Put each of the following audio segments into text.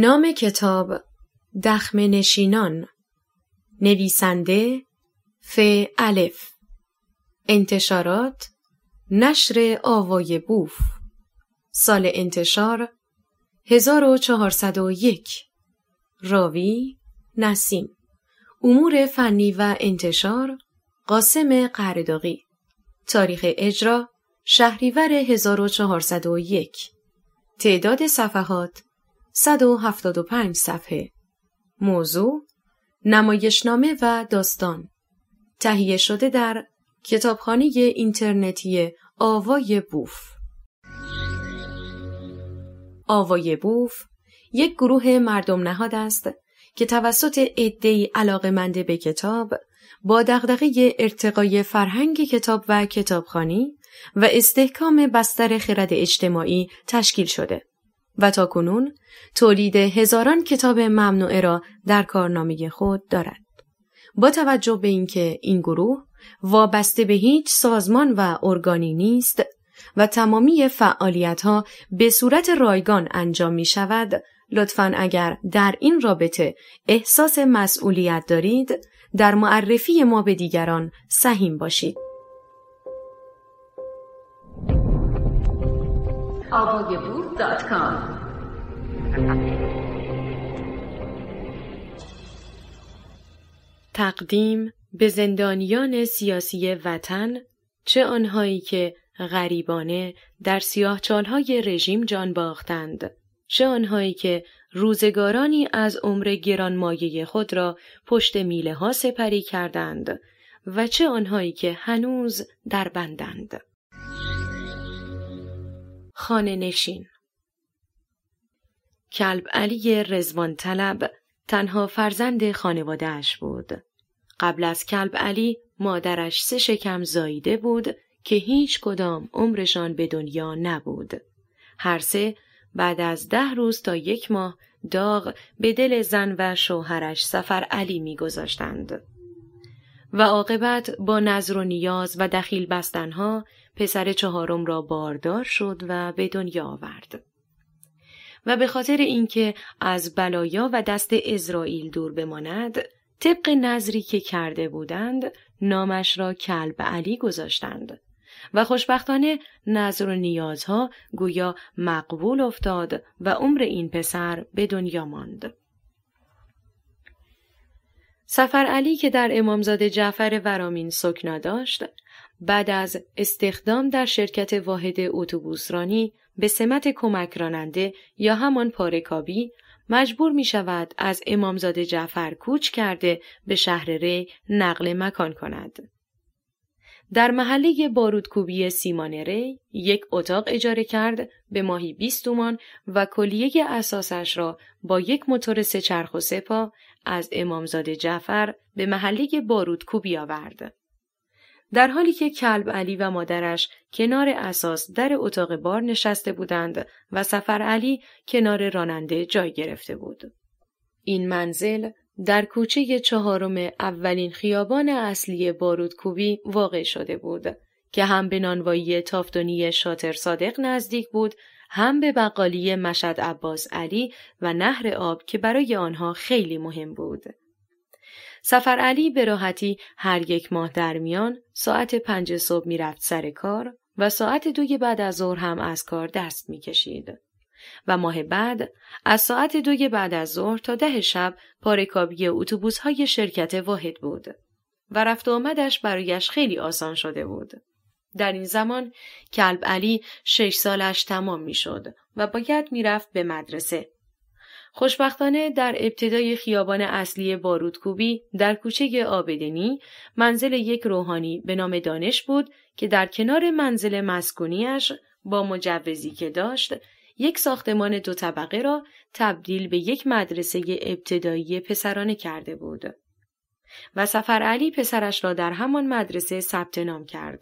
نام کتاب دخم نشینان نویسنده ف الف انتشارات نشر آوای بوف سال انتشار 1401 راوی نسیم امور فنی و انتشار قاسم قرهداقی تاریخ اجرا شهریور 1401 تعداد صفحات 175 صفحه موضوع نمایشنامه و داستان تهیه شده در کتابخانه اینترنتی آوای بوف آوای بوف یک گروه مردم نهاد است که توسط عدهای منده به کتاب با دغدغه ارتقای فرهنگ کتاب و کتابخانی و استحکام بستر خرد اجتماعی تشکیل شده و تا کنون تولید هزاران کتاب ممنوعه را در کارنامه خود دارد. با توجه به اینکه این گروه وابسته به هیچ سازمان و ارگانی نیست و تمامی فعالیت ها به صورت رایگان انجام می شود، لطفا اگر در این رابطه احساس مسئولیت دارید، در معرفی ما به دیگران سهیم باشید. تقدیم به زندانیان سیاسی وطن چه آنهایی که غریبانه در سیاهچالهای رژیم جان باختند چه آنهایی که روزگارانی از عمر گرانمایه خود را پشت میله ها سپری کردند و چه آنهایی که هنوز در بندند. خانه نشین کلب علی رزوان طلب تنها فرزند اش بود. قبل از کلب علی مادرش سه شکم زاییده بود که هیچ کدام عمرشان به دنیا نبود. هر سه بعد از ده روز تا یک ماه داغ به دل زن و شوهرش سفر علی میگذاشتند. و عاقبت با نظر و نیاز و دخیل بستنها پسر چهارم را باردار شد و به دنیا آورد. و به خاطر اینکه از بلایا و دست اسرائیل دور بماند، طبق نظری که کرده بودند، نامش را کلب علی گذاشتند. و خوشبختانه نظر و نیازها گویا مقبول افتاد و عمر این پسر به دنیا ماند. سفر علی که در امامزاده جعفر ورامین سکنا داشت بعد از استخدام در شرکت واحد اتوبوسرانی به سمت کمک راننده یا همان پارکابی مجبور می شود از امامزاده جعفر کوچ کرده به شهر ری نقل مکان کند. در محله بارودکوبی سیمان ری یک اتاق اجاره کرد به ماهی 20 تومان و کلیه اساسش را با یک موتور سهچرخ و سپا از امامزاده جعفر به محله بارودکوبی آورد. در حالی که کلب علی و مادرش کنار اساس در اتاق بار نشسته بودند و سفر علی کنار راننده جای گرفته بود. این منزل در کوچه چهارم اولین خیابان اصلی بارودکوبی واقع شده بود که هم به نانوایی تافتونی شاتر صادق نزدیک بود هم به بقالی مشد عباس علی و نهر آب که برای آنها خیلی مهم بود. سفر علی به راحتی هر یک ماه در میان ساعت پنج صبح میرفت سر کار و ساعت دوی بعد از ظهر هم از کار دست میکشید. و ماه بعد از ساعت دوی بعد از ظهر تا ده شب پارکابی اتوبوس های شرکت واحد بود و رفت و آمدش برایش خیلی آسان شده بود. در این زمان کلب علی شش سالش تمام میشد و باید میرفت به مدرسه خوشبختانه در ابتدای خیابان اصلی بارودکوبی در کوچه آبدنی منزل یک روحانی به نام دانش بود که در کنار منزل مسکونیش با مجوزی که داشت یک ساختمان دو طبقه را تبدیل به یک مدرسه ابتدایی پسرانه کرده بود و سفر علی پسرش را در همان مدرسه ثبت نام کرد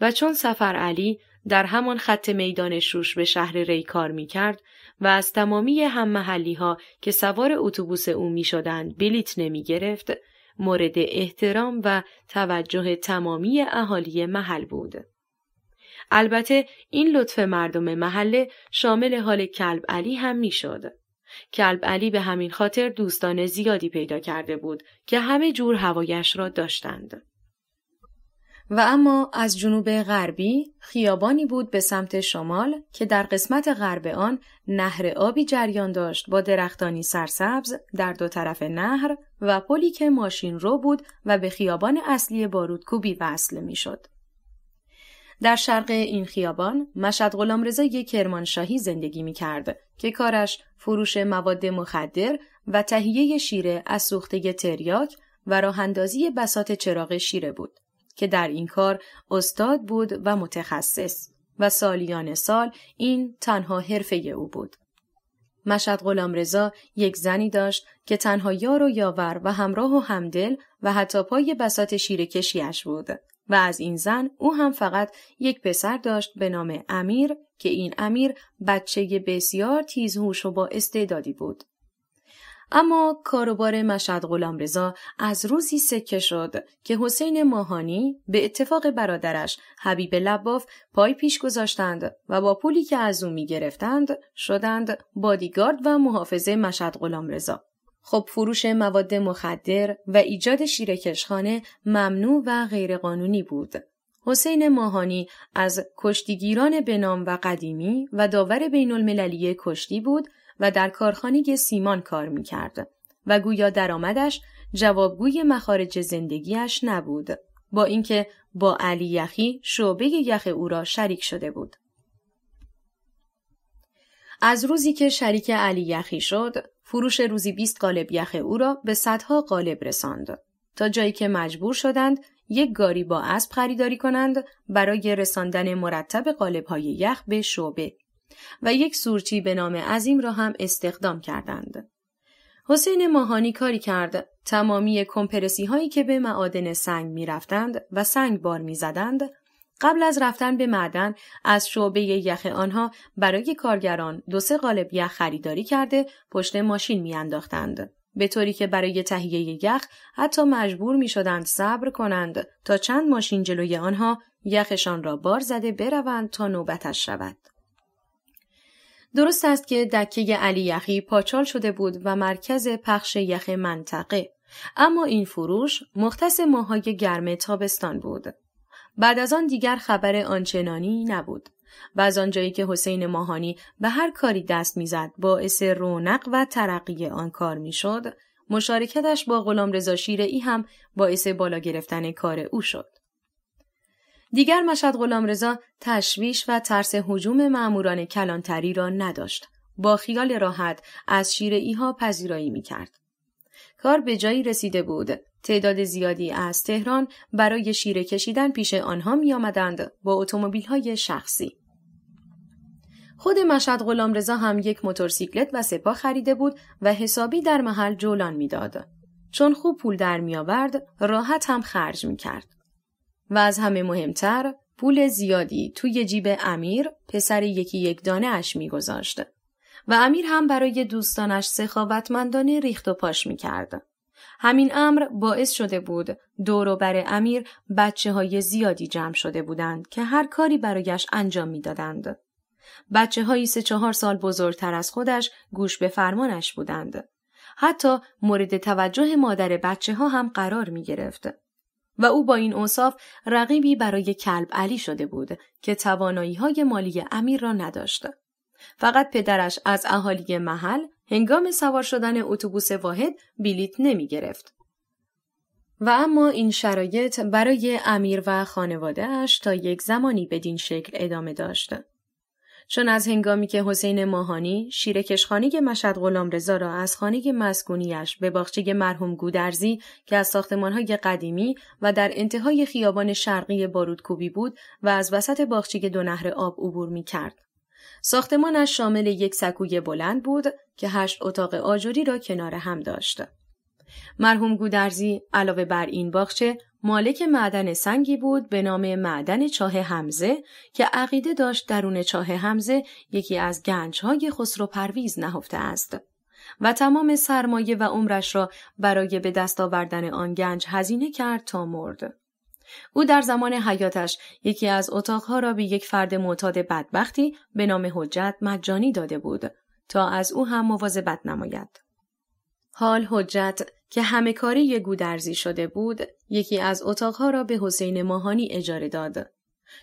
و چون سفر علی در همان خط میدان شوش به شهر ری کار می کرد و از تمامی هم محلی ها که سوار اتوبوس او می شدند بلیت نمی گرفت، مورد احترام و توجه تمامی اهالی محل بود. البته این لطف مردم محله شامل حال کلب علی هم می شد. کلب علی به همین خاطر دوستان زیادی پیدا کرده بود که همه جور هوایش را داشتند. و اما از جنوب غربی خیابانی بود به سمت شمال که در قسمت غرب آن نهر آبی جریان داشت با درختانی سرسبز در دو طرف نهر و پلی که ماشین رو بود و به خیابان اصلی بارودکوبی وصل میشد. در شرق این خیابان مشد غلامرضا یک کرمانشاهی زندگی می کرد که کارش فروش مواد مخدر و تهیه شیره از سوخته تریاک و راهندازی بسات چراغ شیره بود. که در این کار استاد بود و متخصص و سالیان سال این تنها حرفه او بود. مشد غلام رضا یک زنی داشت که تنها یار و یاور و همراه و همدل و حتی پای بسات شیر کشیش بود و از این زن او هم فقط یک پسر داشت به نام امیر که این امیر بچه بسیار تیزهوش و با استعدادی بود. اما کاروبار مشد غلام از روزی سکه شد که حسین ماهانی به اتفاق برادرش حبیب لباف پای پیش گذاشتند و با پولی که از او می گرفتند شدند بادیگارد و محافظه مشد غلام خب فروش مواد مخدر و ایجاد شیرکشخانه ممنوع و غیرقانونی بود. حسین ماهانی از کشتیگیران بنام و قدیمی و داور بین المللی کشتی بود و در کارخانه سیمان کار میکرد و گویا درآمدش جوابگوی مخارج زندگیش نبود با اینکه با علی یخی شعبه یخ او را شریک شده بود از روزی که شریک علی یخی شد فروش روزی 20 قالب یخ او را به صدها قالب رساند تا جایی که مجبور شدند یک گاری با اسب خریداری کنند برای رساندن مرتب قالب های یخ به شعبه و یک سورچی به نام عظیم را هم استخدام کردند. حسین ماهانی کاری کرد تمامی کمپرسی هایی که به معادن سنگ می رفتند و سنگ بار می زدند قبل از رفتن به معدن از شعبه یخ آنها برای کارگران دو سه قالب یخ خریداری کرده پشت ماشین میانداختند به طوری که برای تهیه یخ حتی مجبور می شدند صبر کنند تا چند ماشین جلوی آنها یخشان را بار زده بروند تا نوبتش شود. درست است که دکه علی یخی پاچال شده بود و مرکز پخش یخ منطقه اما این فروش مختص ماهای گرم تابستان بود بعد از آن دیگر خبر آنچنانی نبود و از آنجایی که حسین ماهانی به هر کاری دست میزد باعث رونق و ترقی آن کار میشد مشارکتش با غلام رضا هم باعث بالا گرفتن کار او شد دیگر مشهد غلامرضا تشویش و ترس هجوم معموران کلانتری را نداشت. با خیال راحت از شیرعی ها پذیرایی می کرد. کار به جایی رسیده بود. تعداد زیادی از تهران برای شیره کشیدن پیش آنها می آمدند با اتومبیل های شخصی. خود مشهد غلامرضا هم یک موتورسیکلت و سپاه خریده بود و حسابی در محل جولان میداد. چون خوب پول در می آورد، راحت هم خرج می کرد. و از همه مهمتر پول زیادی توی جیب امیر پسر یکی یک دانه اش میگذاشت و امیر هم برای دوستانش سخاوتمندانه ریخت و پاش میکرد. همین امر باعث شده بود دور و بر امیر بچه های زیادی جمع شده بودند که هر کاری برایش انجام میدادند. بچه هایی سه چهار سال بزرگتر از خودش گوش به فرمانش بودند. حتی مورد توجه مادر بچه ها هم قرار می و او با این اوصاف رقیبی برای کلب علی شده بود که توانایی های مالی امیر را نداشت. فقط پدرش از اهالی محل هنگام سوار شدن اتوبوس واحد بیلیت نمی گرفت. و اما این شرایط برای امیر و خانوادهاش تا یک زمانی بدین شکل ادامه داشت. چون از هنگامی که حسین ماهانی شیرکشخانه مشهد غلامرضا را از خانه مسکونیش به باخچه مرحوم گودرزی که از ساختمانهای قدیمی و در انتهای خیابان شرقی بارودکوبی بود و از وسط باخچه دو نهر آب عبور می کرد. ساختمانش شامل یک سکوی بلند بود که هشت اتاق آجوری را کنار هم داشت. مرحوم گودرزی علاوه بر این باخچه، مالک معدن سنگی بود به نام معدن چاه همزه که عقیده داشت درون چاه همزه یکی از گنجهای خسرو پرویز نهفته است و تمام سرمایه و عمرش را برای به دست آوردن آن گنج هزینه کرد تا مرد. او در زمان حیاتش یکی از اتاقها را به یک فرد معتاد بدبختی به نام حجت مجانی داده بود تا از او هم مواظبت نماید. حال حجت که همه کاری یه گودرزی شده بود یکی از اتاقها را به حسین ماهانی اجاره داد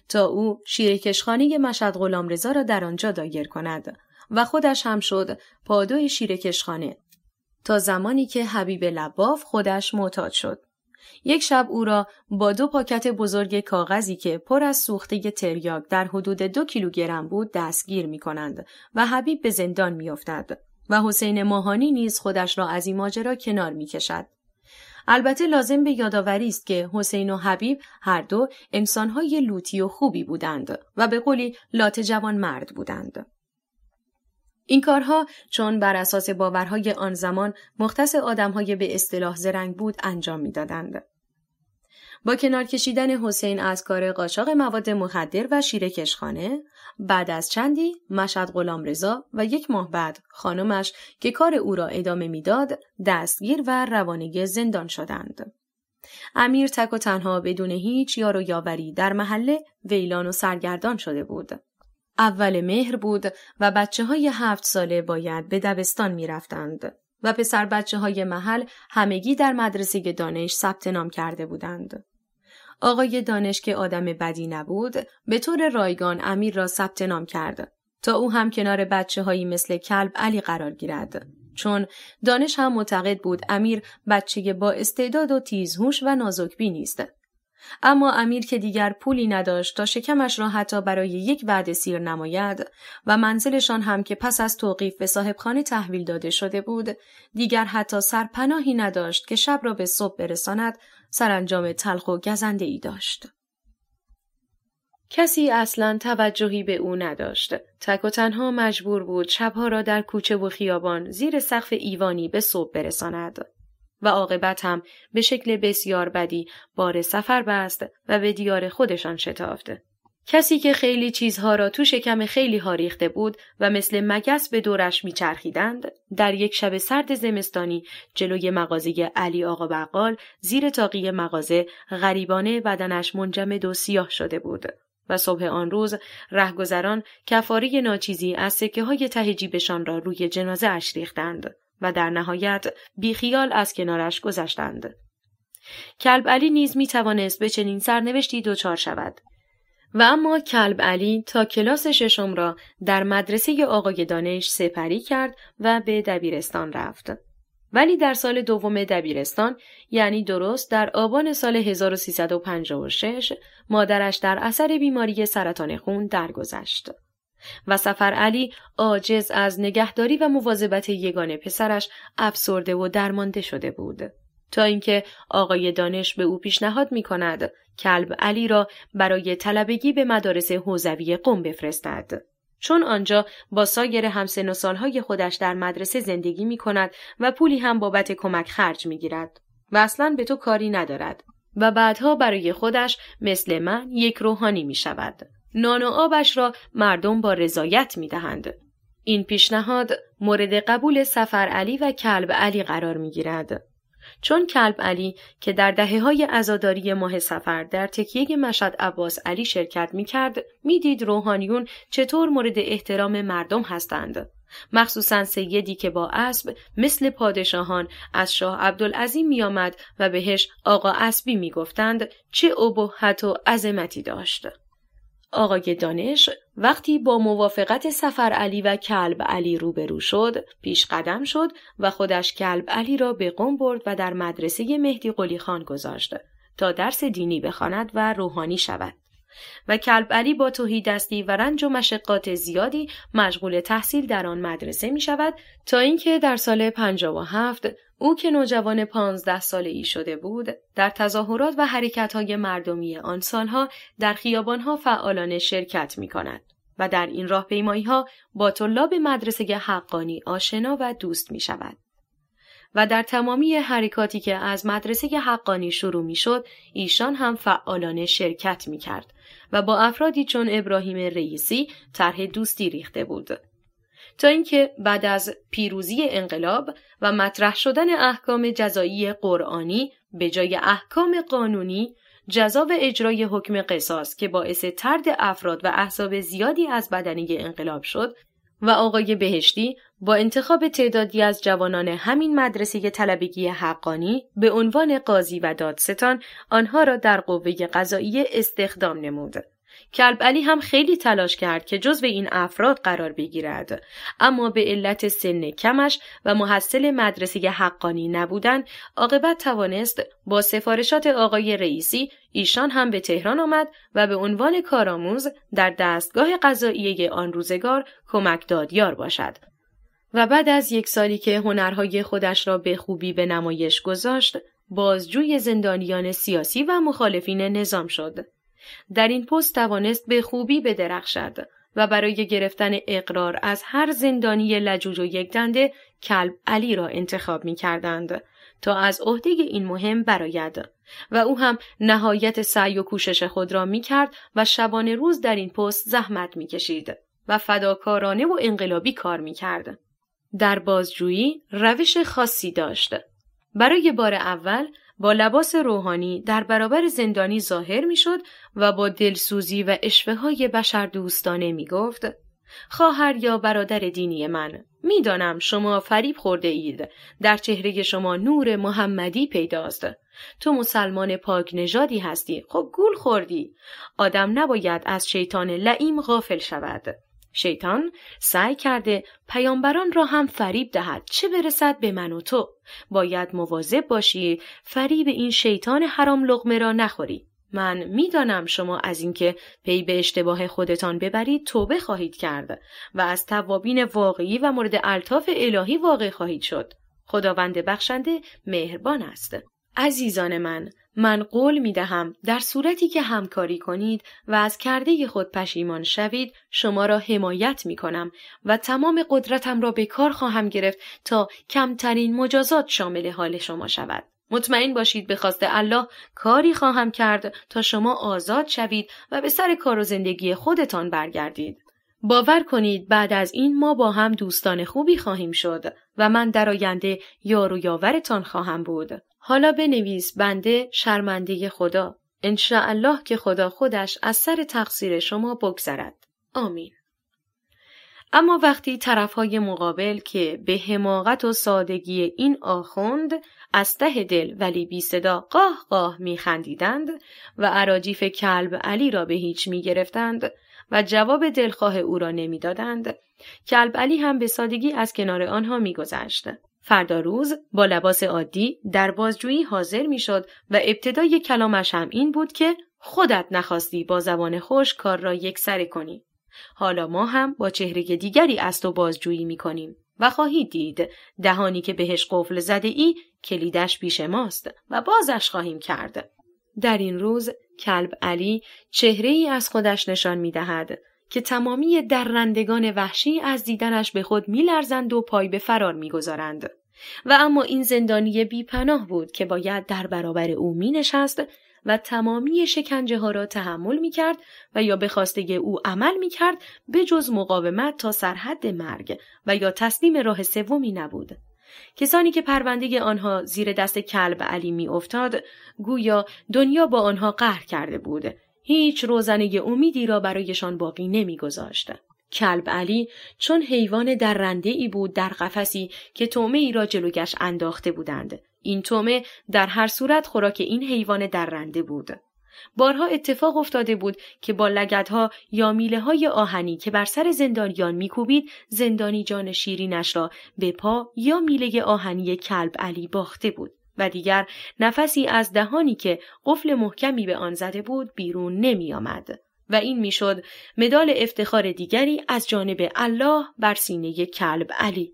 تا او شیرکشخانه مشد غلامرضا را در آنجا دایر کند و خودش هم شد پادوی شیرکشخانه تا زمانی که حبیب لباف خودش معتاد شد یک شب او را با دو پاکت بزرگ کاغذی که پر از سوخته تریاک در حدود دو کیلوگرم بود دستگیر می کنند و حبیب به زندان می افتد. و حسین ماهانی نیز خودش را از این ماجرا کنار می کشد. البته لازم به یادآوری است که حسین و حبیب هر دو انسانهای لوتی و خوبی بودند و به قولی لات جوان مرد بودند. این کارها چون بر اساس باورهای آن زمان مختص آدمهای به اصطلاح زرنگ بود انجام میدادند. با کنار کشیدن حسین از کار قاچاق مواد مخدر و شیرکشخانه، بعد از چندی مشد غلام رضا و یک ماه بعد خانمش که کار او را ادامه میداد دستگیر و روانه زندان شدند. امیر تک و تنها بدون هیچ یار و یاوری در محله ویلان و سرگردان شده بود. اول مهر بود و بچه های هفت ساله باید به دبستان می رفتند و پسر بچه های محل همگی در مدرسه دانش ثبت نام کرده بودند. آقای دانش که آدم بدی نبود به طور رایگان امیر را ثبت نام کرد تا او هم کنار بچه هایی مثل کلب علی قرار گیرد چون دانش هم معتقد بود امیر بچه با استعداد و تیزهوش و نازکبینی نیست اما امیر که دیگر پولی نداشت تا شکمش را حتی برای یک وعده سیر نماید و منزلشان هم که پس از توقیف به صاحبخانه تحویل داده شده بود دیگر حتی سرپناهی نداشت که شب را به صبح برساند سرانجام تلخ و گزنده ای داشت. کسی اصلا توجهی به او نداشت. تک و تنها مجبور بود شبها را در کوچه و خیابان زیر سقف ایوانی به صبح برساند. و عاقبت هم به شکل بسیار بدی بار سفر بست و به دیار خودشان شتافت. کسی که خیلی چیزها را تو شکم خیلی ها ریخته بود و مثل مگس به دورش میچرخیدند در یک شب سرد زمستانی جلوی مغازه علی آقا بقال زیر تاقی مغازه غریبانه بدنش منجمد و سیاه شده بود و صبح آن روز رهگذران کفاری ناچیزی از سکه های ته جیبشان را روی جنازه اش ریختند و در نهایت بیخیال از کنارش گذشتند کلب علی نیز می توانست به چنین سرنوشتی دچار شود و اما کلب علی تا کلاس ششم را در مدرسه آقای دانش سپری کرد و به دبیرستان رفت. ولی در سال دوم دبیرستان یعنی درست در آبان سال 1356 مادرش در اثر بیماری سرطان خون درگذشت. و سفر علی آجز از نگهداری و مواظبت یگانه پسرش افسرده و درمانده شده بود تا اینکه آقای دانش به او پیشنهاد می کند کلب علی را برای طلبگی به مدارس حوزوی قم بفرستد. چون آنجا با سایر همسن و سالهای خودش در مدرسه زندگی می کند و پولی هم بابت کمک خرج می گیرد و اصلا به تو کاری ندارد و بعدها برای خودش مثل من یک روحانی می شود. نان و آبش را مردم با رضایت می دهند. این پیشنهاد مورد قبول سفر علی و کلب علی قرار می گیرد. چون کلب علی که در دهه های ازاداری ماه سفر در تکیه مشد عباس علی شرکت می کرد میدید روحانیون چطور مورد احترام مردم هستند. مخصوصا سیدی که با اسب مثل پادشاهان از شاه عبدالعظیم میآمد و بهش آقا اسبی میگفتند چه ابهت و عظمتی داشت. آقای دانش وقتی با موافقت سفر علی و کلب علی روبرو شد پیش قدم شد و خودش کلب علی را به قم برد و در مدرسه مهدی قلی خان گذاشت تا درس دینی بخواند و روحانی شود و علی با توهی دستی و رنج و مشقات زیادی مشغول تحصیل در آن مدرسه می شود تا اینکه در سال 57 او که نوجوان پانزده ساله ای شده بود در تظاهرات و های مردمی آن سالها در خیابانها فعالانه شرکت می کند و در این راهپیمایی ها با طلاب مدرسه حقانی آشنا و دوست می شود. و در تمامی حرکاتی که از مدرسه حقانی شروع می شد ایشان هم فعالانه شرکت می کرد و با افرادی چون ابراهیم رئیسی طرح دوستی ریخته بود. تا اینکه بعد از پیروزی انقلاب و مطرح شدن احکام جزایی قرآنی به جای احکام قانونی جذاب اجرای حکم قصاص که باعث ترد افراد و احزاب زیادی از بدنی انقلاب شد و آقای بهشتی با انتخاب تعدادی از جوانان همین مدرسه طلبگی حقانی به عنوان قاضی و دادستان آنها را در قوه قضایی استخدام نمود. کلب علی هم خیلی تلاش کرد که جزو این افراد قرار بگیرد اما به علت سن کمش و محصل مدرسه حقانی نبودن عاقبت توانست با سفارشات آقای رئیسی ایشان هم به تهران آمد و به عنوان کارآموز در دستگاه قضایی آن روزگار کمک دادیار باشد و بعد از یک سالی که هنرهای خودش را به خوبی به نمایش گذاشت، بازجوی زندانیان سیاسی و مخالفین نظام شد. در این پست توانست به خوبی بدرخشد و برای گرفتن اقرار از هر زندانی لجوج و یک دنده کلب علی را انتخاب می کردند تا از عهده این مهم براید و او هم نهایت سعی و کوشش خود را می کرد و شبانه روز در این پست زحمت می کشید و فداکارانه و انقلابی کار می کرد. در بازجویی روش خاصی داشت. برای بار اول با لباس روحانی در برابر زندانی ظاهر میشد و با دلسوزی و اشوه های بشر دوستانه می گفت خواهر یا برادر دینی من میدانم شما فریب خورده اید در چهره شما نور محمدی پیداست تو مسلمان پاک نژادی هستی خب گول خوردی آدم نباید از شیطان لعیم غافل شود شیطان سعی کرده پیامبران را هم فریب دهد چه برسد به من و تو باید مواظب باشی فریب این شیطان حرام لغمه را نخوری من میدانم شما از اینکه پی به اشتباه خودتان ببرید توبه خواهید کرد و از توابین واقعی و مورد الطاف الهی واقع خواهید شد خداوند بخشنده مهربان است عزیزان من من قول می دهم در صورتی که همکاری کنید و از کرده خود پشیمان شوید شما را حمایت می کنم و تمام قدرتم را به کار خواهم گرفت تا کمترین مجازات شامل حال شما شود. مطمئن باشید به خواست الله کاری خواهم کرد تا شما آزاد شوید و به سر کار و زندگی خودتان برگردید. باور کنید بعد از این ما با هم دوستان خوبی خواهیم شد و من در آینده یار و یاورتان خواهم بود. حالا بنویس بنده شرمنده خدا انشاءالله که خدا خودش از سر تقصیر شما بگذرد آمین اما وقتی های مقابل که به حماقت و سادگی این آخوند از ته دل ولی بی صدا قاه قاه میخندیدند و عراجیف کلب علی را به هیچ میگرفتند و جواب دلخواه او را نمیدادند کلب علی هم به سادگی از کنار آنها میگذشت فردا روز با لباس عادی در بازجویی حاضر میشد و ابتدای کلامش هم این بود که خودت نخواستی با زبان خوش کار را یکسره کنی. حالا ما هم با چهره دیگری از تو بازجویی می کنیم و خواهید دید دهانی که بهش قفل زده ای کلیدش پیش ماست و بازش خواهیم کرد. در این روز کلب علی چهره ای از خودش نشان می دهد که تمامی درندگان وحشی از دیدنش به خود میلرزند و پای به فرار میگذارند و اما این زندانی بیپناه بود که باید در برابر او نشست و تمامی شکنجه ها را تحمل می کرد و یا به خواسته او عمل می کرد به جز مقاومت تا سرحد مرگ و یا تسلیم راه سومی نبود. کسانی که پرونده آنها زیر دست کلب علی می افتاد، گویا دنیا با آنها قهر کرده بود هیچ روزنه امیدی را برایشان باقی نمیگذاشت. کلب علی چون حیوان رنده ای بود در قفسی که تومه ای را جلوگش انداخته بودند. این تومه در هر صورت خوراک این حیوان درنده بود. بارها اتفاق افتاده بود که با لگدها یا میله های آهنی که بر سر زندانیان میکوبید زندانی جان شیرینش را به پا یا میله آهنی کلب علی باخته بود. و دیگر نفسی از دهانی که قفل محکمی به آن زده بود بیرون نمی آمد. و این میشد مدال افتخار دیگری از جانب الله بر سینه کلب علی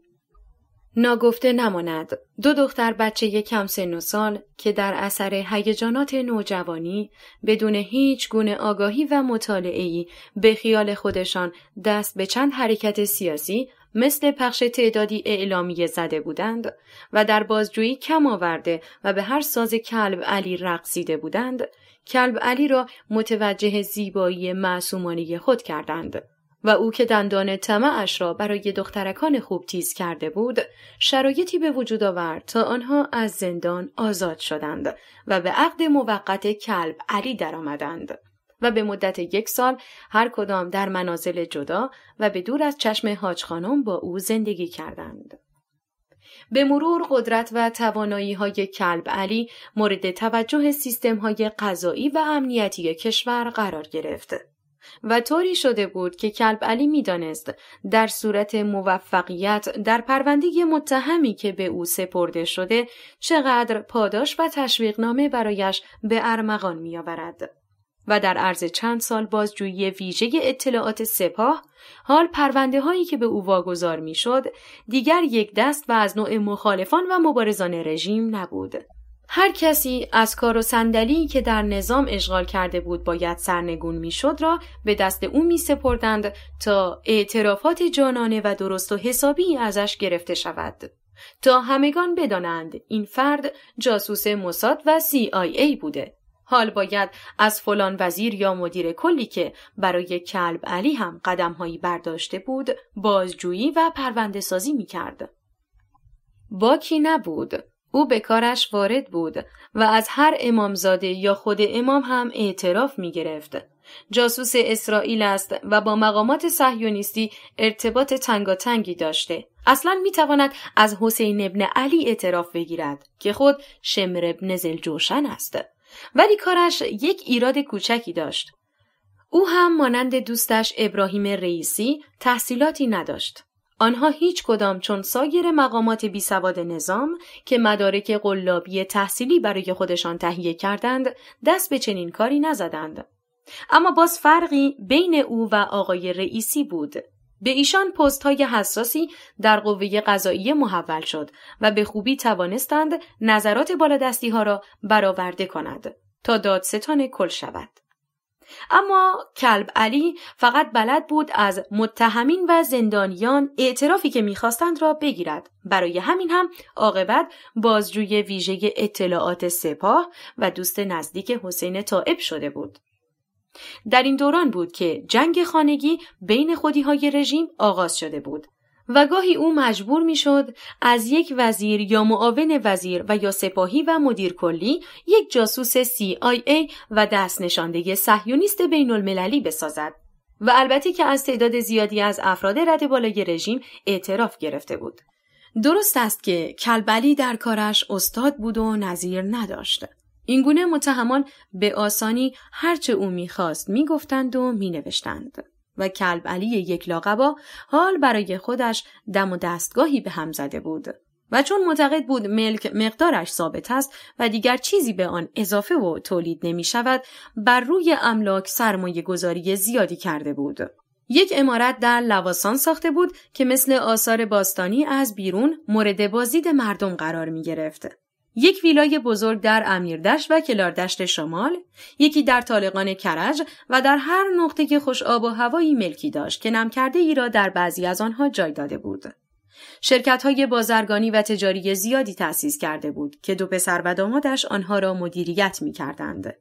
ناگفته نماند دو دختر بچه کم سن و سال که در اثر هیجانات نوجوانی بدون هیچ گونه آگاهی و مطالعه‌ای به خیال خودشان دست به چند حرکت سیاسی مثل پخش تعدادی اعلامیه زده بودند و در بازجویی کم آورده و به هر ساز کلب علی رقصیده بودند کلب علی را متوجه زیبایی معصومانی خود کردند و او که دندان طمعش را برای دخترکان خوب تیز کرده بود شرایطی به وجود آورد تا آنها از زندان آزاد شدند و به عقد موقت کلب علی درآمدند و به مدت یک سال هر کدام در منازل جدا و به دور از چشم حاج خانم با او زندگی کردند. به مرور قدرت و توانایی های کلب علی مورد توجه سیستم های قضایی و امنیتی کشور قرار گرفت. و طوری شده بود که کلب علی دانست در صورت موفقیت در پرونده متهمی که به او سپرده شده چقدر پاداش و تشویقنامه برایش به ارمغان می آورد. و در عرض چند سال بازجویی ویژه اطلاعات سپاه حال پرونده هایی که به او واگذار میشد دیگر یک دست و از نوع مخالفان و مبارزان رژیم نبود هر کسی از کار و صندلی که در نظام اشغال کرده بود باید سرنگون میشد را به دست او می سپردند تا اعترافات جانانه و درست و حسابی ازش گرفته شود تا همگان بدانند این فرد جاسوس موساد و CIA بوده حال باید از فلان وزیر یا مدیر کلی که برای کلب علی هم قدمهایی برداشته بود بازجویی و پرونده سازی می کرد. باکی نبود. او به کارش وارد بود و از هر امامزاده یا خود امام هم اعتراف می گرفت. جاسوس اسرائیل است و با مقامات صهیونیستی ارتباط تنگاتنگی داشته. اصلا می تواند از حسین ابن علی اعتراف بگیرد که خود شمر ابن زلجوشن است. ولی کارش یک ایراد کوچکی داشت. او هم مانند دوستش ابراهیم رئیسی تحصیلاتی نداشت. آنها هیچ کدام چون سایر مقامات سواد نظام که مدارک قلابی تحصیلی برای خودشان تهیه کردند دست به چنین کاری نزدند. اما باز فرقی بین او و آقای رئیسی بود به ایشان پست های حساسی در قوه قضایی محول شد و به خوبی توانستند نظرات بالادستی ها را برآورده کند تا دادستان کل شود. اما کلب علی فقط بلد بود از متهمین و زندانیان اعترافی که میخواستند را بگیرد برای همین هم عاقبت بازجوی ویژه اطلاعات سپاه و دوست نزدیک حسین طائب شده بود در این دوران بود که جنگ خانگی بین خودی های رژیم آغاز شده بود و گاهی او مجبور میشد از یک وزیر یا معاون وزیر و یا سپاهی و مدیر کلی یک جاسوس CIA و دست نشانده صهیونیست بین المللی بسازد و البته که از تعداد زیادی از افراد رد بالای رژیم اعتراف گرفته بود درست است که کلبلی در کارش استاد بود و نظیر نداشت اینگونه متهمان به آسانی هرچه او میخواست میگفتند و مینوشتند و کلب علی یک لاقبا حال برای خودش دم و دستگاهی به هم زده بود و چون معتقد بود ملک مقدارش ثابت است و دیگر چیزی به آن اضافه و تولید نمی شود بر روی املاک سرمایه گذاری زیادی کرده بود. یک امارت در لواسان ساخته بود که مثل آثار باستانی از بیرون مورد بازدید مردم قرار می گرفته یک ویلای بزرگ در امیردشت و کلاردشت شمال، یکی در طالقان کرج و در هر نقطه که خوش آب و هوایی ملکی داشت که نم ای را در بعضی از آنها جای داده بود. شرکت های بازرگانی و تجاری زیادی تأسیس کرده بود که دو پسر و دامادش آنها را مدیریت می کردند.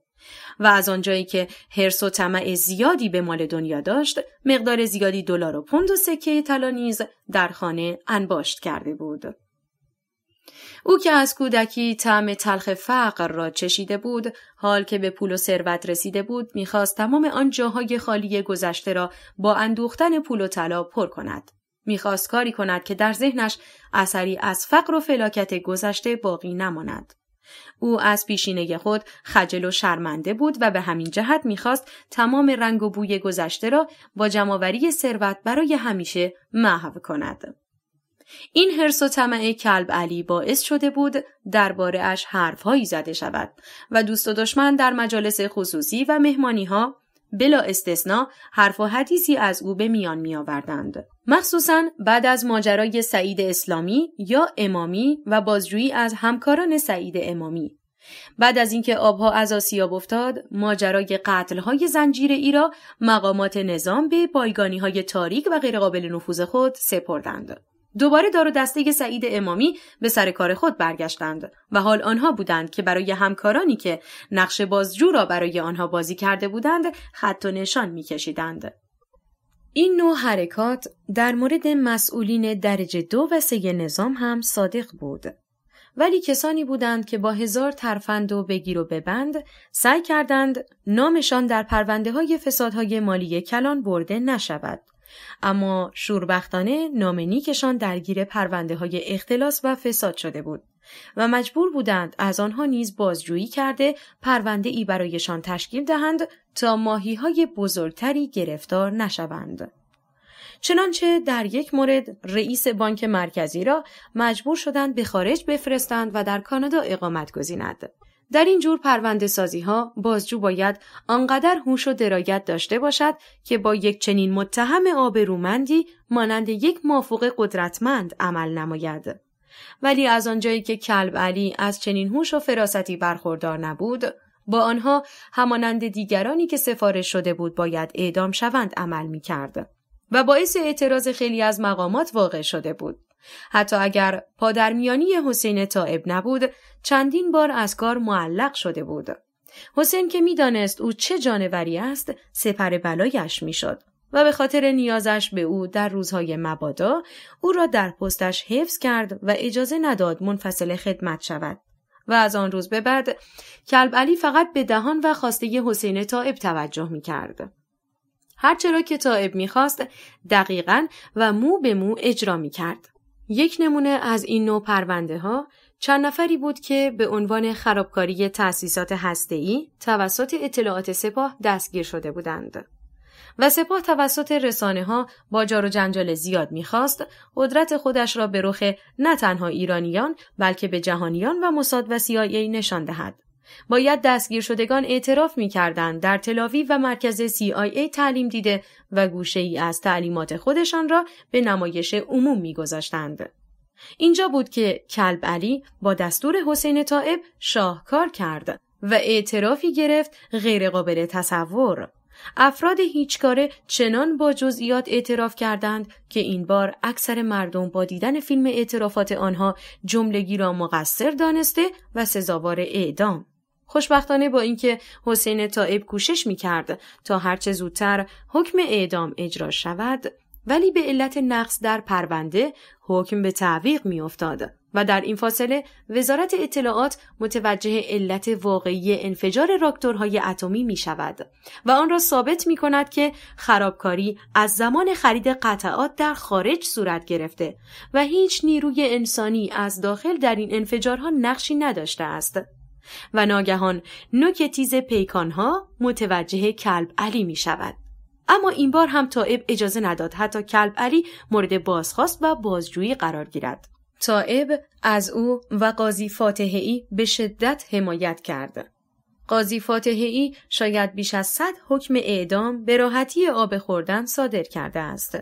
و از آنجایی که هرس و طمع زیادی به مال دنیا داشت مقدار زیادی دلار و پوند و سکه طلا نیز در خانه انباشت کرده بود او که از کودکی طعم تلخ فقر را چشیده بود حال که به پول و ثروت رسیده بود میخواست تمام آن جاهای خالی گذشته را با اندوختن پول و طلا پر کند میخواست کاری کند که در ذهنش اثری از فقر و فلاکت گذشته باقی نماند او از پیشینه خود خجل و شرمنده بود و به همین جهت میخواست تمام رنگ و بوی گذشته را با جمعوری ثروت برای همیشه محو کند این حرس و طمع کلب علی باعث شده بود درباره اش حرفهایی زده شود و دوست و دشمن در مجالس خصوصی و مهمانی ها بلا استثنا حرف و حدیثی از او به میان می آوردند. مخصوصا بعد از ماجرای سعید اسلامی یا امامی و بازجویی از همکاران سعید امامی. بعد از اینکه آبها از آسیاب افتاد، ماجرای قتلهای ای را مقامات نظام به بایگانی های تاریک و غیرقابل نفوذ خود سپردند. دوباره دار و دسته سعید امامی به سر کار خود برگشتند و حال آنها بودند که برای همکارانی که نقش بازجو را برای آنها بازی کرده بودند خط و نشان میکشیدند. این نوع حرکات در مورد مسئولین درجه دو و سه نظام هم صادق بود. ولی کسانی بودند که با هزار ترفند و بگیر و ببند سعی کردند نامشان در پرونده های فسادهای مالی کلان برده نشود. اما شوربختانه نامنیکشان درگیر پرونده های اختلاس و فساد شده بود و مجبور بودند از آنها نیز بازجویی کرده پرونده ای برایشان تشکیل دهند تا ماهی های بزرگتری گرفتار نشوند. چنانچه در یک مورد رئیس بانک مرکزی را مجبور شدند به خارج بفرستند و در کانادا اقامت گزیند در این جور پرونده سازی ها بازجو باید آنقدر هوش و درایت داشته باشد که با یک چنین متهم آبرومندی مانند یک مافوق قدرتمند عمل نماید. ولی از آنجایی که کلب علی از چنین هوش و فراستی برخوردار نبود، با آنها همانند دیگرانی که سفارش شده بود باید اعدام شوند عمل می کرد. و باعث اعتراض خیلی از مقامات واقع شده بود. حتی اگر پادرمیانی حسین طائب نبود چندین بار از کار معلق شده بود حسین که میدانست او چه جانوری است سپر بلایش میشد و به خاطر نیازش به او در روزهای مبادا او را در پستش حفظ کرد و اجازه نداد منفصل خدمت شود و از آن روز به بعد کلب علی فقط به دهان و خواسته حسین طائب توجه می کرد. هرچرا که طائب خواست دقیقا و مو به مو اجرا می کرد. یک نمونه از این نوع پرونده ها چند نفری بود که به عنوان خرابکاری تأسیسات هسته‌ای توسط اطلاعات سپاه دستگیر شده بودند. و سپاه توسط رسانه ها با جار و جنجال زیاد میخواست قدرت خودش را به رخ نه تنها ایرانیان بلکه به جهانیان و مساد و سیایی نشان دهد. باید دستگیر شدگان اعتراف می کردن در تلاوی و مرکز CIA تعلیم دیده و گوشه ای از تعلیمات خودشان را به نمایش عموم می گذاشتند. اینجا بود که کلب علی با دستور حسین طائب شاهکار کرد و اعترافی گرفت غیرقابل تصور. افراد هیچکاره چنان با جزئیات اعتراف کردند که این بار اکثر مردم با دیدن فیلم اعترافات آنها جملگی را مقصر دانسته و سزاوار اعدام خوشبختانه با اینکه حسین طائب کوشش میکرد تا هرچه زودتر حکم اعدام اجرا شود ولی به علت نقص در پرونده حکم به تعویق میافتاد و در این فاصله وزارت اطلاعات متوجه علت واقعی انفجار راکتورهای اتمی می شود و آن را ثابت می کند که خرابکاری از زمان خرید قطعات در خارج صورت گرفته و هیچ نیروی انسانی از داخل در این انفجارها نقشی نداشته است. و ناگهان نوک تیز پیکانها متوجه کلب علی می شود. اما این بار هم طائب اجازه نداد حتی کلب علی مورد بازخواست و بازجویی قرار گیرد. تائب از او و قاضی فاتحه به شدت حمایت کرد. قاضی فاتحه ای شاید بیش از صد حکم اعدام به راحتی آب خوردن صادر کرده است.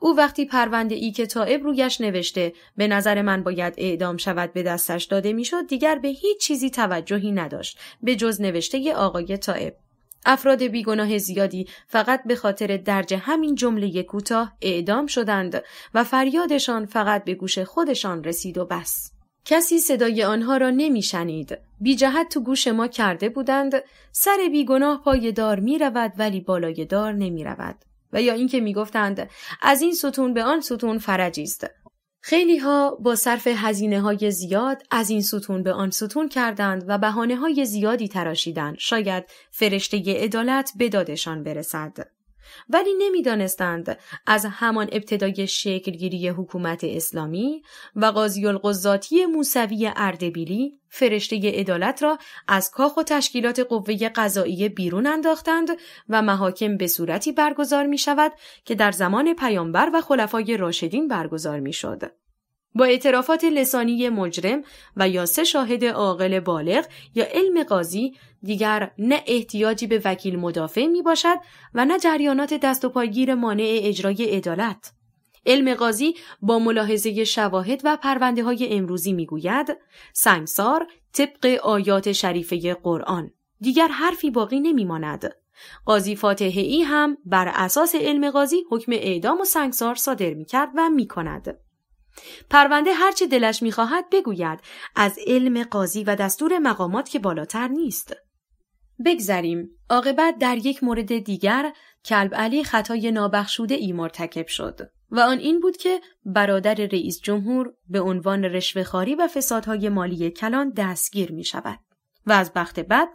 او وقتی پرونده ای که تائب رویش نوشته به نظر من باید اعدام شود به دستش داده میشد دیگر به هیچ چیزی توجهی نداشت به جز نوشته ی آقای تائب افراد بیگناه زیادی فقط به خاطر درج همین جمله کوتاه اعدام شدند و فریادشان فقط به گوش خودشان رسید و بس. کسی صدای آنها را نمیشنید. بی جهت تو گوش ما کرده بودند سر بیگناه پای دار می رود ولی بالای دار نمی رود. و یا اینکه میگفتند از این ستون به آن ستون فرجی است خیلی ها با صرف هزینه های زیاد از این ستون به آن ستون کردند و بهانه های زیادی تراشیدند شاید فرشته عدالت به دادشان برسد ولی نمیدانستند از همان ابتدای شکلگیری حکومت اسلامی و قاضی القضاتی موسوی اردبیلی فرشته عدالت را از کاخ و تشکیلات قوه قضایی بیرون انداختند و محاکم به صورتی برگزار می شود که در زمان پیامبر و خلفای راشدین برگزار می شود. با اعترافات لسانی مجرم و یا سه شاهد عاقل بالغ یا علم قاضی دیگر نه احتیاجی به وکیل مدافع می باشد و نه جریانات دست و پایگیر مانع اجرای عدالت. علم قاضی با ملاحظه شواهد و پرونده های امروزی می گوید سنگسار طبق آیات شریفه قرآن دیگر حرفی باقی نمی ماند. قاضی فاتحه ای هم بر اساس علم قاضی حکم اعدام و سنگسار صادر می کرد و می کند. پرونده هرچه دلش میخواهد بگوید از علم قاضی و دستور مقامات که بالاتر نیست بگذریم عاقبت در یک مورد دیگر کلب علی خطای نابخشوده ای مرتکب شد و آن این بود که برادر رئیس جمهور به عنوان رشوهخواری و فسادهای مالی کلان دستگیر می شود و از بخت بعد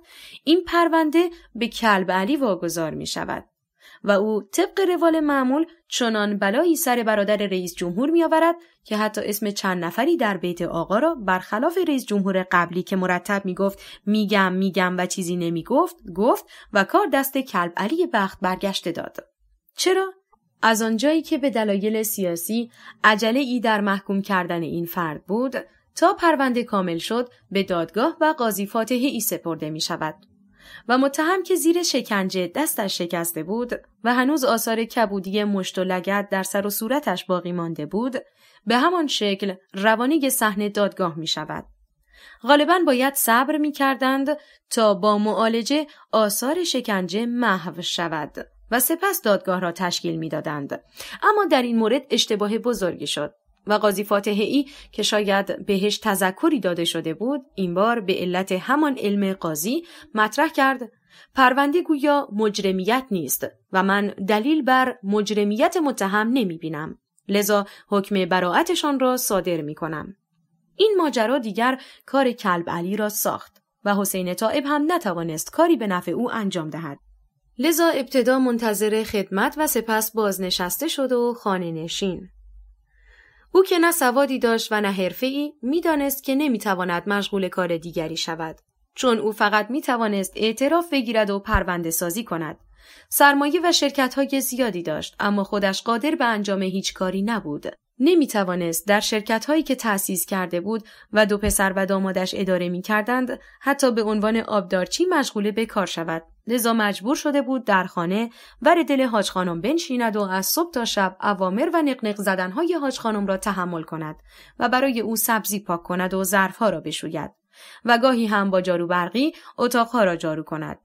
این پرونده به کلب علی واگذار می شود و او طبق روال معمول چنان بلایی سر برادر رئیس جمهور می آورد که حتی اسم چند نفری در بیت آقا را برخلاف رئیس جمهور قبلی که مرتب می گفت میگم میگم و چیزی نمی گفت گفت و کار دست کلب علی بخت برگشته داد. چرا؟ از آنجایی که به دلایل سیاسی عجله ای در محکوم کردن این فرد بود تا پرونده کامل شد به دادگاه و قاضی فاتحه ای سپرده می شود. و متهم که زیر شکنجه دستش شکسته بود و هنوز آثار کبودی مشت و لگت در سر و صورتش باقی مانده بود به همان شکل روانی صحنه دادگاه می شود. غالبا باید صبر می کردند تا با معالجه آثار شکنجه محو شود و سپس دادگاه را تشکیل می دادند. اما در این مورد اشتباه بزرگی شد. و قاضی فاتحه ای که شاید بهش تذکری داده شده بود این بار به علت همان علم قاضی مطرح کرد پرونده گویا مجرمیت نیست و من دلیل بر مجرمیت متهم نمی بینم. لذا حکم براعتشان را صادر می کنم. این ماجرا دیگر کار کلب علی را ساخت و حسین طائب هم نتوانست کاری به نفع او انجام دهد. لذا ابتدا منتظر خدمت و سپس بازنشسته شد و خانه نشین. او که نه سوادی داشت و نه می میدانست که نمیتواند مشغول کار دیگری شود چون او فقط توانست اعتراف بگیرد و پرونده سازی کند سرمایه و شرکت های زیادی داشت اما خودش قادر به انجام هیچ کاری نبود نمی توانست در شرکت هایی که تأسیس کرده بود و دو پسر و دامادش اداره می کردند حتی به عنوان آبدارچی مشغول به کار شود لذا مجبور شده بود در خانه ور دل حاج خانم بنشیند و از صبح تا شب اوامر و نقنق زدنهای حاج خانم را تحمل کند و برای او سبزی پاک کند و ظرفها را بشوید و گاهی هم با جارو برقی اتاقها را جارو کند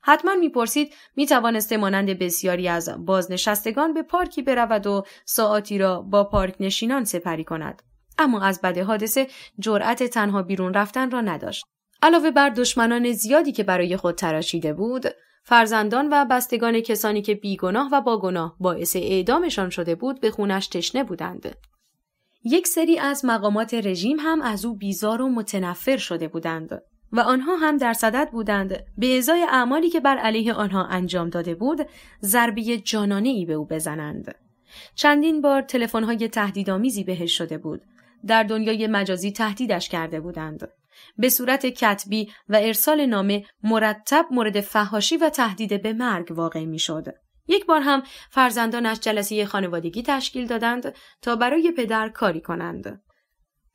حتما میپرسید می توانسته مانند بسیاری از بازنشستگان به پارکی برود و ساعاتی را با پارک نشینان سپری کند اما از بد حادثه جرأت تنها بیرون رفتن را نداشت علاوه بر دشمنان زیادی که برای خود تراشیده بود، فرزندان و بستگان کسانی که بیگناه و با گناه باعث اعدامشان شده بود به خونش تشنه بودند. یک سری از مقامات رژیم هم از او بیزار و متنفر شده بودند و آنها هم در صدد بودند به ازای اعمالی که بر علیه آنها انجام داده بود ضربی جانانه ای به او بزنند. چندین بار تلفن‌های تهدیدآمیزی بهش شده بود. در دنیای مجازی تهدیدش کرده بودند. به صورت کتبی و ارسال نامه مرتب مورد فهاشی و تهدید به مرگ واقع میشد. یک بار هم فرزندانش جلسه خانوادگی تشکیل دادند تا برای پدر کاری کنند.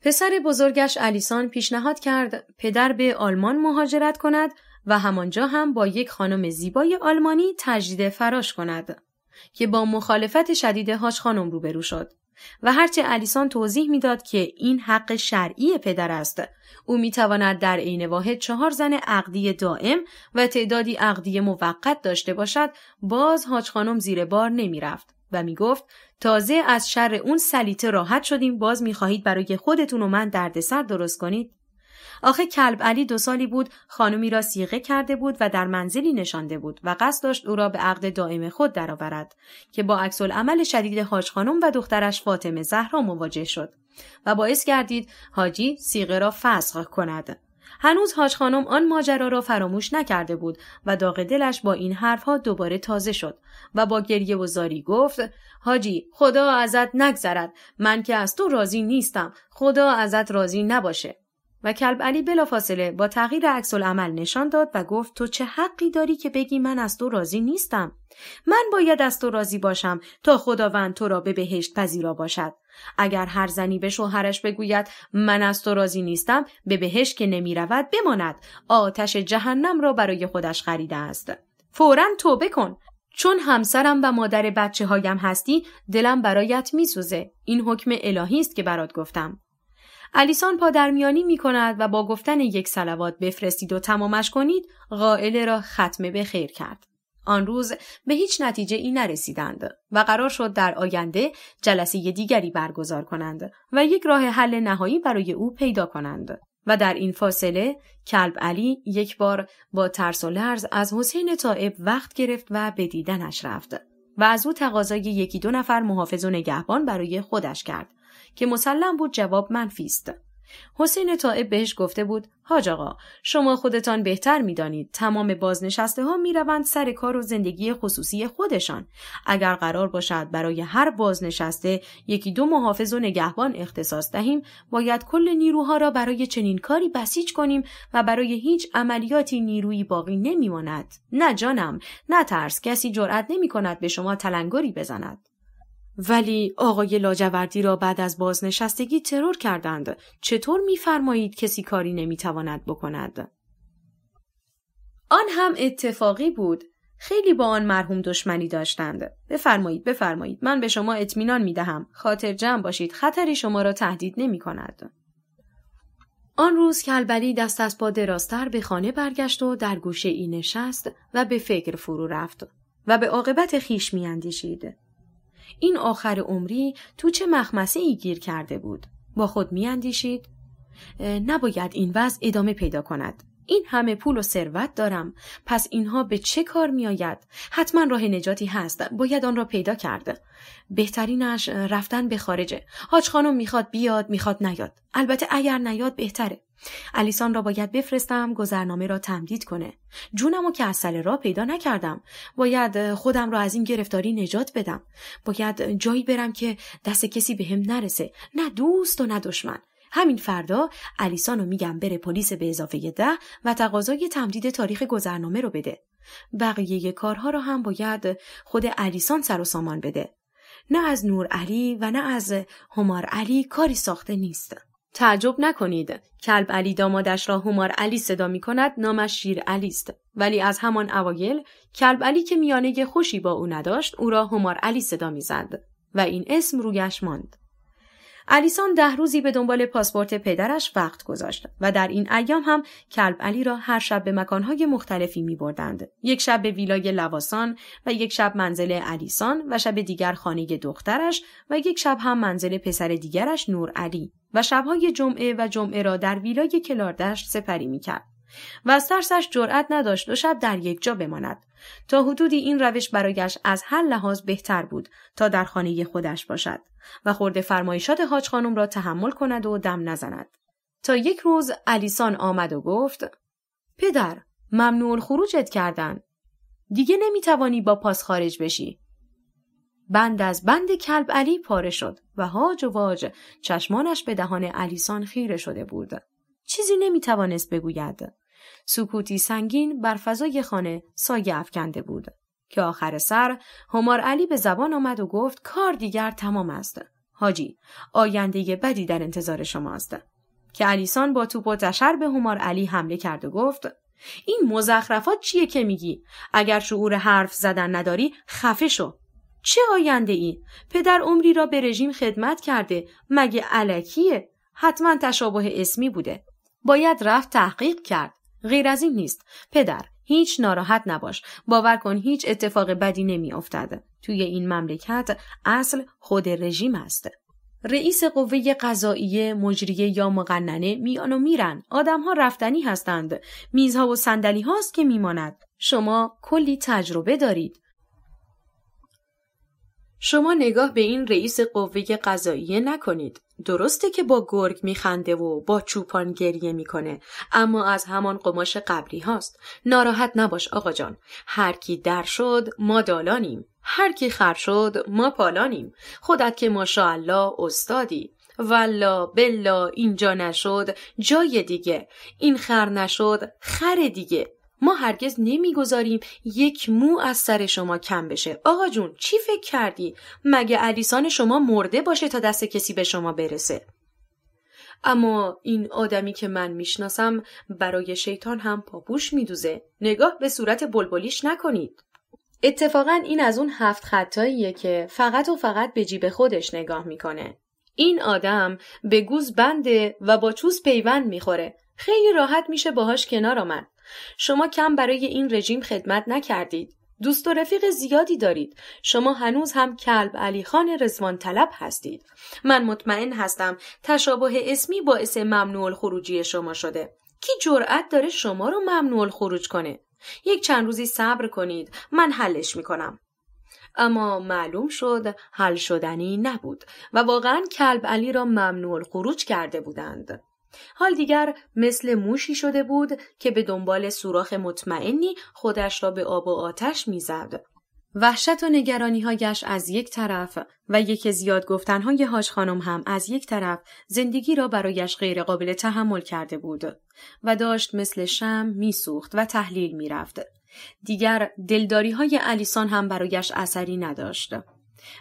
پسر بزرگش الیسان پیشنهاد کرد پدر به آلمان مهاجرت کند و همانجا هم با یک خانم زیبای آلمانی تجدید فراش کند که با مخالفت شدید هاش خانم روبرو شد. و هرچه الیسان توضیح میداد که این حق شرعی پدر است او میتواند در عین واحد چهار زن عقدی دائم و تعدادی عقدی موقت داشته باشد باز حاج خانم زیر بار نمیرفت و میگفت تازه از شر اون سلیته راحت شدیم باز میخواهید برای خودتون و من دردسر درست کنید آخه کلب علی دو سالی بود خانمی را سیغه کرده بود و در منزلی نشانده بود و قصد داشت او را به عقد دائم خود درآورد که با عکس عمل شدید حاج خانم و دخترش فاطمه زهرا مواجه شد و باعث گردید حاجی سیغه را فسخ کند هنوز حاج خانم آن ماجرا را فراموش نکرده بود و داغ دلش با این حرفها دوباره تازه شد و با گریه و زاری گفت حاجی خدا ازت نگذرد من که از تو راضی نیستم خدا ازت راضی نباشه و کلب علی فاصله با تغییر عکس عمل نشان داد و گفت تو چه حقی داری که بگی من از تو راضی نیستم من باید از تو راضی باشم تا خداوند تو را به بهشت پذیرا باشد اگر هر زنی به شوهرش بگوید من از تو راضی نیستم به بهشت که نمی رود بماند آتش جهنم را برای خودش خریده است فورا توبه کن چون همسرم و مادر بچه هایم هستی دلم برایت سوزه این حکم الهی است که برات گفتم الیسان پادرمیانی می کند و با گفتن یک سلوات بفرستید و تمامش کنید قائله را ختمه به خیر کرد. آن روز به هیچ نتیجه ای نرسیدند و قرار شد در آینده جلسه دیگری برگزار کنند و یک راه حل نهایی برای او پیدا کنند. و در این فاصله کلب علی یک بار با ترس و لرز از حسین طائب وقت گرفت و به دیدنش رفت و از او تقاضای یکی دو نفر محافظ و نگهبان برای خودش کرد که مسلم بود جواب منفی است حسین طائب بهش گفته بود حاج آقا شما خودتان بهتر میدانید تمام بازنشسته ها میروند سر کار و زندگی خصوصی خودشان اگر قرار باشد برای هر بازنشسته یکی دو محافظ و نگهبان اختصاص دهیم باید کل نیروها را برای چنین کاری بسیج کنیم و برای هیچ عملیاتی نیرویی باقی نمیماند نه جانم نه ترس کسی جرأت نمی کند به شما تلنگری بزند ولی آقای لاجوردی را بعد از بازنشستگی ترور کردند. چطور میفرمایید کسی کاری نمیتواند بکند؟ آن هم اتفاقی بود. خیلی با آن مرحوم دشمنی داشتند. بفرمایید بفرمایید من به شما اطمینان میدهم. دهم. خاطر جمع باشید خطری شما را تهدید نمی کند. آن روز کلبلی دست از پا درازتر به خانه برگشت و در گوشه ای نشست و به فکر فرو رفت و به عاقبت خیش می این آخر عمری تو چه مخمسه ای گیر کرده بود با خود میاندیشید نباید این وضع ادامه پیدا کند این همه پول و ثروت دارم پس اینها به چه کار میآید حتما راه نجاتی هست باید آن را پیدا کرد بهترینش رفتن به خارجه حاج خانم میخواد بیاد میخواد نیاد البته اگر نیاد بهتره الیسان را باید بفرستم گذرنامه را تمدید کنه جونم و که اصل را پیدا نکردم باید خودم را از این گرفتاری نجات بدم باید جایی برم که دست کسی به هم نرسه نه دوست و نه دشمن همین فردا علیسانو میگم بره پلیس به اضافه ده و تقاضای تمدید تاریخ گذرنامه رو بده بقیه کارها رو هم باید خود علیسان سر و سامان بده نه از نور علی و نه از همار علی کاری ساخته نیست تعجب نکنید کلب علی دامادش را همار علی صدا می کند نامش شیر علی است ولی از همان اوایل کلب علی که میانه خوشی با او نداشت او را همار علی صدا میزد و این اسم رویش ماند الیسان ده روزی به دنبال پاسپورت پدرش وقت گذاشت و در این ایام هم کلب علی را هر شب به مکانهای مختلفی می بردند. یک شب به ویلای لواسان و یک شب منزل علیسان و شب دیگر خانه دخترش و یک شب هم منزل پسر دیگرش نور علی و شبهای جمعه و جمعه را در ویلای کلاردشت سپری می کرد. و از ترسش جرأت نداشت دو شب در یک جا بماند تا حدودی این روش برایش از هر لحاظ بهتر بود تا در خانه خودش باشد و خورده فرمایشات حاج خانم را تحمل کند و دم نزند. تا یک روز علیسان آمد و گفت پدر ممنوع خروجت کردن. دیگه نمیتوانی با پاس خارج بشی. بند از بند کلب علی پاره شد و هاج و واج چشمانش به دهان علیسان خیره شده بود. چیزی نمیتوانست بگوید. سکوتی سنگین بر فضای خانه سایه افکنده بود. که آخر سر همار علی به زبان آمد و گفت کار دیگر تمام است. حاجی آینده بدی در انتظار شماست. که علیسان با توپ و تشر به همار علی حمله کرد و گفت این مزخرفات چیه که میگی؟ اگر شعور حرف زدن نداری خفه شو. چه آینده ای؟ پدر عمری را به رژیم خدمت کرده مگه علکیه؟ حتما تشابه اسمی بوده. باید رفت تحقیق کرد. غیر از این نیست. پدر هیچ ناراحت نباش باور کن هیچ اتفاق بدی نمی افتد. توی این مملکت اصل خود رژیم است رئیس قوه قضاییه، مجریه یا مقننه میان و میرن. ها رفتنی هستند. میزها و صندلی هاست که میماند. شما کلی تجربه دارید. شما نگاه به این رئیس قوه قضاییه نکنید. درسته که با گرگ میخنده و با چوپان گریه میکنه اما از همان قماش قبلی هاست ناراحت نباش آقا جان هر کی در شد ما دالانیم هر کی خر شد ما پالانیم خودت که ماشاءالله استادی والا بلا اینجا نشد جای دیگه این خر نشد خر دیگه ما هرگز نمیگذاریم یک مو از سر شما کم بشه آقا جون چی فکر کردی مگه علیسان شما مرده باشه تا دست کسی به شما برسه اما این آدمی که من میشناسم برای شیطان هم پاپوش میدوزه نگاه به صورت بلبلیش نکنید اتفاقا این از اون هفت خطاییه که فقط و فقط به جیب خودش نگاه میکنه این آدم به گوز بنده و با چوز پیوند میخوره خیلی راحت میشه باهاش کنار آمد شما کم برای این رژیم خدمت نکردید. دوست و رفیق زیادی دارید. شما هنوز هم کلب علی خان رزوان طلب هستید. من مطمئن هستم تشابه اسمی باعث ممنوع خروجی شما شده. کی جرأت داره شما رو ممنوع خروج کنه؟ یک چند روزی صبر کنید. من حلش میکنم. اما معلوم شد حل شدنی نبود و واقعا کلب علی را ممنوع خروج کرده بودند. حال دیگر مثل موشی شده بود که به دنبال سوراخ مطمئنی خودش را به آب و آتش میزد. وحشت و نگرانی هایش از یک طرف و یک زیاد های هاج خانم هم از یک طرف زندگی را برایش غیرقابل تحمل کرده بود و داشت مثل شم میسوخت و تحلیل میرفت. دیگر دلداری های علیسان هم برایش اثری نداشت.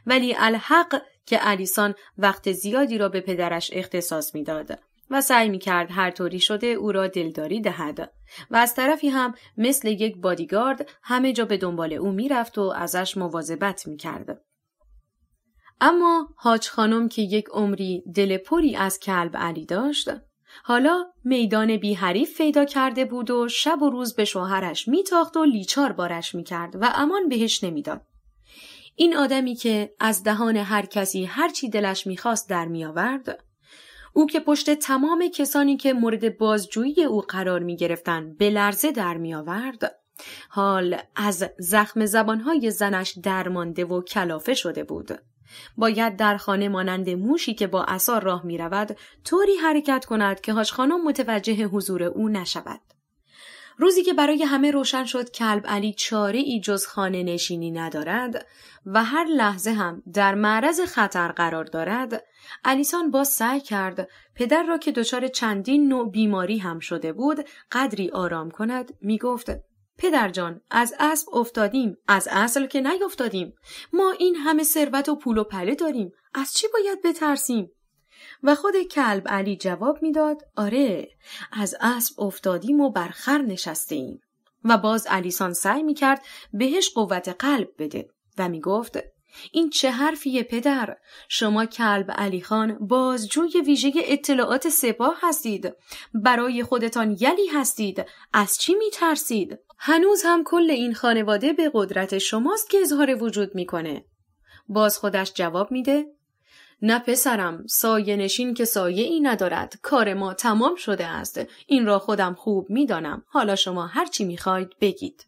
ولی الحق که علیسان وقت زیادی را به پدرش اختصاص میداد و سعی می کرد هر طوری شده او را دلداری دهد و از طرفی هم مثل یک بادیگارد همه جا به دنبال او رفت و ازش مواظبت می کرد. اما هاج خانم که یک عمری دل پری از کلب علی داشت حالا میدان بی حریف پیدا کرده بود و شب و روز به شوهرش میتاخت و لیچار بارش میکرد و امان بهش نمیداد. این آدمی که از دهان هر کسی هر چی دلش میخواست در میآورد او که پشت تمام کسانی که مورد بازجویی او قرار می گرفتن به لرزه در می آورد. حال از زخم زبانهای زنش درمانده و کلافه شده بود. باید در خانه مانند موشی که با اثار راه می رود طوری حرکت کند که هاش خانم متوجه حضور او نشود. روزی که برای همه روشن شد کلب علی چاره ای جز خانه نشینی ندارد و هر لحظه هم در معرض خطر قرار دارد الیسان باز سعی کرد پدر را که دچار چندین نوع بیماری هم شده بود قدری آرام کند گفت: پدر جان از اسب افتادیم از اصل که نیافتادیم ما این همه ثروت و پول و پله داریم از چی باید بترسیم و خود کلب علی جواب میداد آره از اسب افتادیم و بر خر ایم و باز علیسان سعی می کرد بهش قوت قلب بده و می گفت این چه حرفیه پدر شما کلب علی خان بازجوی ویژه اطلاعات سپاه هستید برای خودتان یلی هستید از چی میترسید هنوز هم کل این خانواده به قدرت شماست که اظهار وجود میکنه باز خودش جواب میده نه پسرم سایه نشین که سایه ای ندارد کار ما تمام شده است این را خودم خوب میدانم حالا شما هر چی میخواید بگید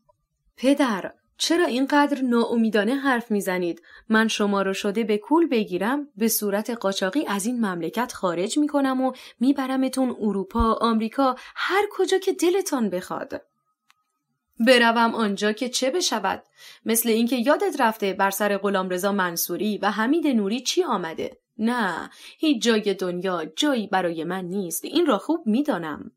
پدر چرا اینقدر ناامیدانه حرف میزنید؟ من شما رو شده به کول بگیرم به صورت قاچاقی از این مملکت خارج میکنم و میبرمتون اروپا، آمریکا، هر کجا که دلتان بخواد. بروم آنجا که چه بشود؟ مثل اینکه یادت رفته بر سر رضا منصوری و حمید نوری چی آمده؟ نه، هیچ جای دنیا جایی برای من نیست. این را خوب میدانم.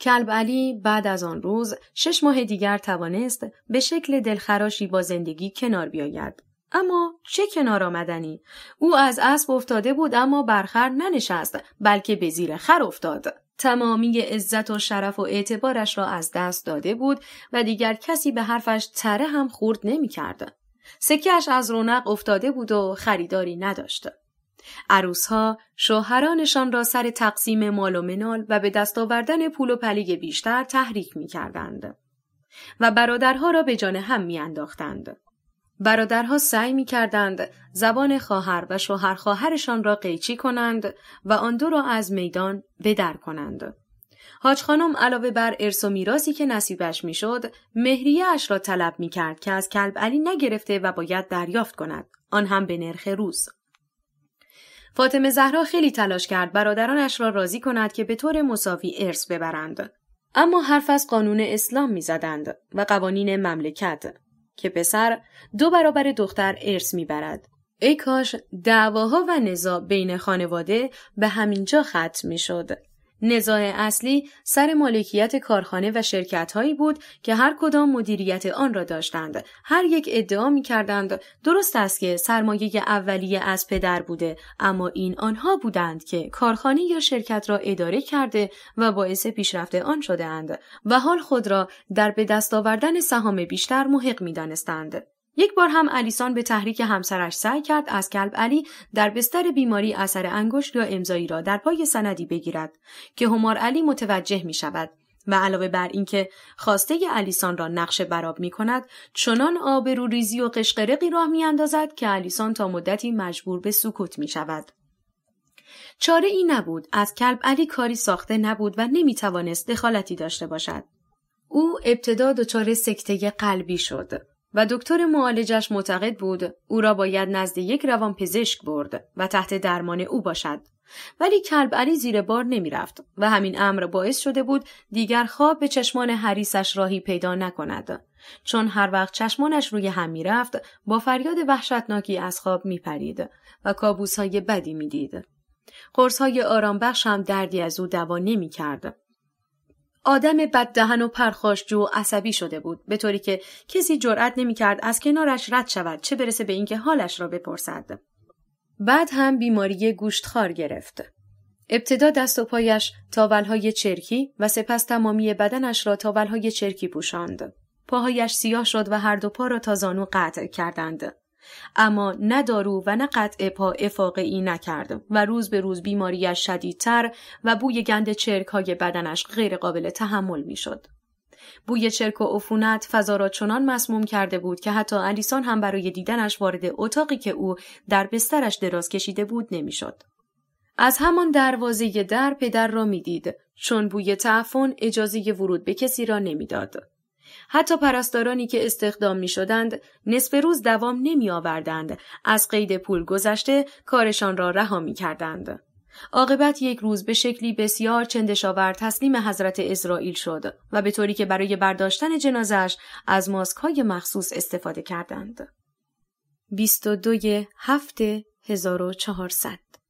کلب علی بعد از آن روز شش ماه دیگر توانست به شکل دلخراشی با زندگی کنار بیاید. اما چه کنار آمدنی؟ او از اسب افتاده بود اما برخر ننشست بلکه به زیر خر افتاد. تمامی عزت و شرف و اعتبارش را از دست داده بود و دیگر کسی به حرفش تره هم خورد نمی کرد. سکش از رونق افتاده بود و خریداری نداشت. عروسها شوهرانشان را سر تقسیم مال و منال و به دست آوردن پول و پلیگ بیشتر تحریک می کردند و برادرها را به جان هم می انداختند. برادرها سعی می کردند زبان خواهر و شوهر خواهرشان را قیچی کنند و آن دو را از میدان بدر کنند. حاج خانم علاوه بر ارث و میراثی که نصیبش میشد مهریه اش را طلب می کرد که از کلب علی نگرفته و باید دریافت کند آن هم به نرخ روز فاطمه زهرا خیلی تلاش کرد برادرانش را راضی کند که به طور مساوی ارث ببرند. اما حرف از قانون اسلام میزدند و قوانین مملکت که پسر دو برابر دختر ارث میبرد. ای کاش دعواها و نزا بین خانواده به همینجا ختم میشد. نزاع اصلی سر مالکیت کارخانه و شرکت هایی بود که هر کدام مدیریت آن را داشتند. هر یک ادعا می کردند درست است که سرمایه اولیه از پدر بوده اما این آنها بودند که کارخانه یا شرکت را اداره کرده و باعث پیشرفت آن شده اند و حال خود را در به دست آوردن سهام بیشتر محق می دانستند. یک بار هم علیسان به تحریک همسرش سعی کرد از کلب علی در بستر بیماری اثر انگشت یا امضایی را در پای سندی بگیرد که همار علی متوجه می شود و علاوه بر اینکه خواسته علیسان را نقش براب می کند چنان رو ریزی و قشقرقی راه می اندازد که علیسان تا مدتی مجبور به سکوت می شود. چاره ای نبود از کلب علی کاری ساخته نبود و نمی توانست دخالتی داشته باشد. او ابتدا دچار سکته قلبی شد. و دکتر معالجش معتقد بود او را باید نزد یک روانپزشک برد و تحت درمان او باشد ولی کلب علی زیر بار نمی رفت و همین امر باعث شده بود دیگر خواب به چشمان حریسش راهی پیدا نکند چون هر وقت چشمانش روی هم می رفت با فریاد وحشتناکی از خواب می پرید و کابوس های بدی می دید. قرص های آرام بخش هم دردی از او دوا نمی کرد آدم بددهن و پرخاشجو و عصبی شده بود به طوری که کسی جرأت نمیکرد از کنارش رد شود چه برسه به اینکه حالش را بپرسد بعد هم بیماری گوشتخار گرفت ابتدا دست و پایش تاولهای چرکی و سپس تمامی بدنش را تاولهای چرکی پوشاند پاهایش سیاه شد و هر دو پا را تا زانو قطع کردند اما نه دارو و نه قطع پا افاقهای نکرد و روز به روز بیماریش شدیدتر و بوی گند چرک های بدنش غیرقابل تحمل میشد. بوی چرک و عفونت فضا را چنان مسموم کرده بود که حتی الیسان هم برای دیدنش وارد اتاقی که او در بسترش دراز کشیده بود نمیشد. از همان دروازه در پدر را میدید چون بوی تعفن اجازه ورود به کسی را نمیداد. حتی پرستارانی که استخدام می شدند نصف روز دوام نمی آوردند. از قید پول گذشته کارشان را رها می کردند. عاقبت یک روز به شکلی بسیار چندشاور تسلیم حضرت اسرائیل شد و به طوری که برای برداشتن جنازش از ماسک های مخصوص استفاده کردند. 22 هفته 1400